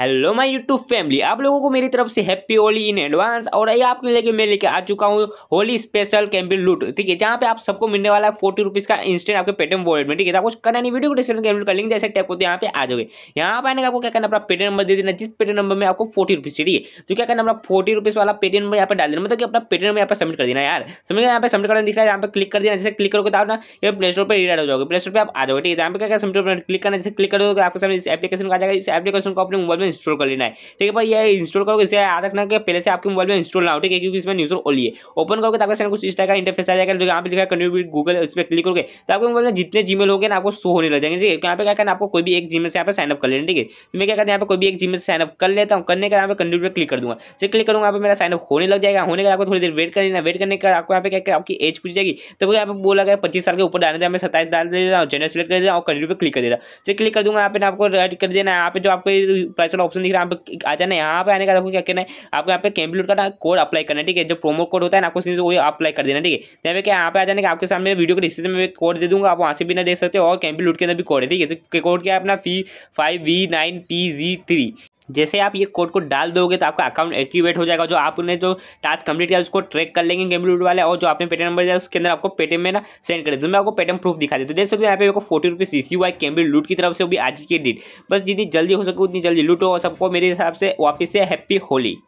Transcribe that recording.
hello my YouTube family आप लोगों को मेरी तरफ से हैप्पी होली इन एडवांस और ये आपके लेके मैं लेके आ चुका हूँ होली स्पेशल कैम्पिल लूट ठीक है जहाँ पे आप सबको मिलने वाला है फोर्टी रुपीज़ का इंस्टेंट आपके पेटीएम वॉलेट में ठीक है तो आपको करना नहीं वीडियो को डिस्क्रिप्शन कैम्पिल का लिंक जैसे टैप होते यहाँ पे आ जाओगे यहाँ पर आने का आपको क्या करना अपना पेटीएम नंबर दे देना जिस पेटी नंबर में आपको फोर्टी रुपीज़ ठीक है तो क्या करना अपना फोर्टी रुपीज़ वाला पेटीएम नंबर यहाँ पर डाल देना मतलब कि अपना पेटीएम यहाँ पर सबमिट कर देना यार समझ यहाँ पर सबमिट करना दिख रहा है यहाँ पर क्लिक कर देना जैसे क्लिक करोगे तो ना ये प्ले स्टोर पर रीडाइट हो जाओगे प्ले स्टोर पर आप आ जाओगे ठीक है तो यहाँ पर क्या सबमिट क्लिक करना जैसे क्लिक करोगे तो आपके सामने इस एप्लीकेशन का आ जाएगा इस एप्लीकेशन को अपने मोबाइल में इंस्टॉल कर लेना है ठीक है भाई ये इंस्टॉल करोगे इसे याद रखना कि पहले से आपके मोबाइल में इंस्टॉल ना हो ठीक है क्योंकि इसमें न्यूज़ ओली है ओपन करोगे तो आपका कुछ इस टाइप का इंटरफेस आ जाएगा यहाँ पर लिखा है कन्ट्रीब्यूट गूगल इस पर क्लिक करोगे तो आपके मोबाइल में जितने जी होंगे ना आपको शो होने लग जाएंगे ठीक है यहाँ पे क्या करना आपको कोई भी एक जी से यहाँ पर साइनअप कर लेना ठीक है मैं क्या करता यहाँ पर कोई भी एक जी से साइनअप कर लेता हूँ करने के यहाँ पे कन्ट्रीब्यूट क्लिक कर दूँगा जैसे क्लिक करूँगा यहाँ पर मेरा साइनअप होने लग जाएगा होने का आपको थोड़ी देर वेट कर लेना वेट करने का आपको यहाँ पे क्या आपकी एज पूछ जाएगी तो यहाँ पर बोला गया पच्चीस साल के ऊपर डालने मैं सत्ताईस डाल देता हूँ जनरल सेलेक्ट कर देता हूँ और कंटिन्यू पे क्लिक कर देता हूँ क्लिक कर दूंगा यहाँ पे आपको राइट कर देना यहाँ पे जो आपको प्राइस का ऑप्शन दिख रहा है आप आ जाना यहाँ पे आने का आपको क्या करना है आपको यहाँ पे कैम्प्यूटर का कोड अप्लाई करना है ठीक है जो प्रोमो कोड होता है ना आपको सिर्फ वही अप्लाई कर देना ठीक है तो यहाँ पे क्या यहाँ पे आ जाने का आपके सामने वीडियो के डिस्क्रिप्शन में कोड दे दूंगा आप वहाँ से भी ना देख सकते हो और कैम्प्यूटर के अंदर भी कोड है ठीक है कोड तो क्या है अपना फी five V nine P G three जैसे आप ये कोड को डाल दोगे तो आपका अकाउंट एक्टिवेट हो जाएगा जो आपने जो टास्क कंप्लीट किया उसको ट्रैक कर लेंगे लूट वाले और जो आपने पेटीएम नंबर दिया उसके अंदर आपको पेटीएम में ना सेंड कर देते मैं आपको पेटीएम प्रूफ दिखा देते देख सकते यहाँ पे मेरे को फोर्टी रुपीज़ सी सी हुआ कैमरी लूट की तरफ से भी आज की डेट बस जितनी जल्दी हो सके उतनी जल्दी लूटो और सबको मेरे हिसाब से वापस से हैप्पी होली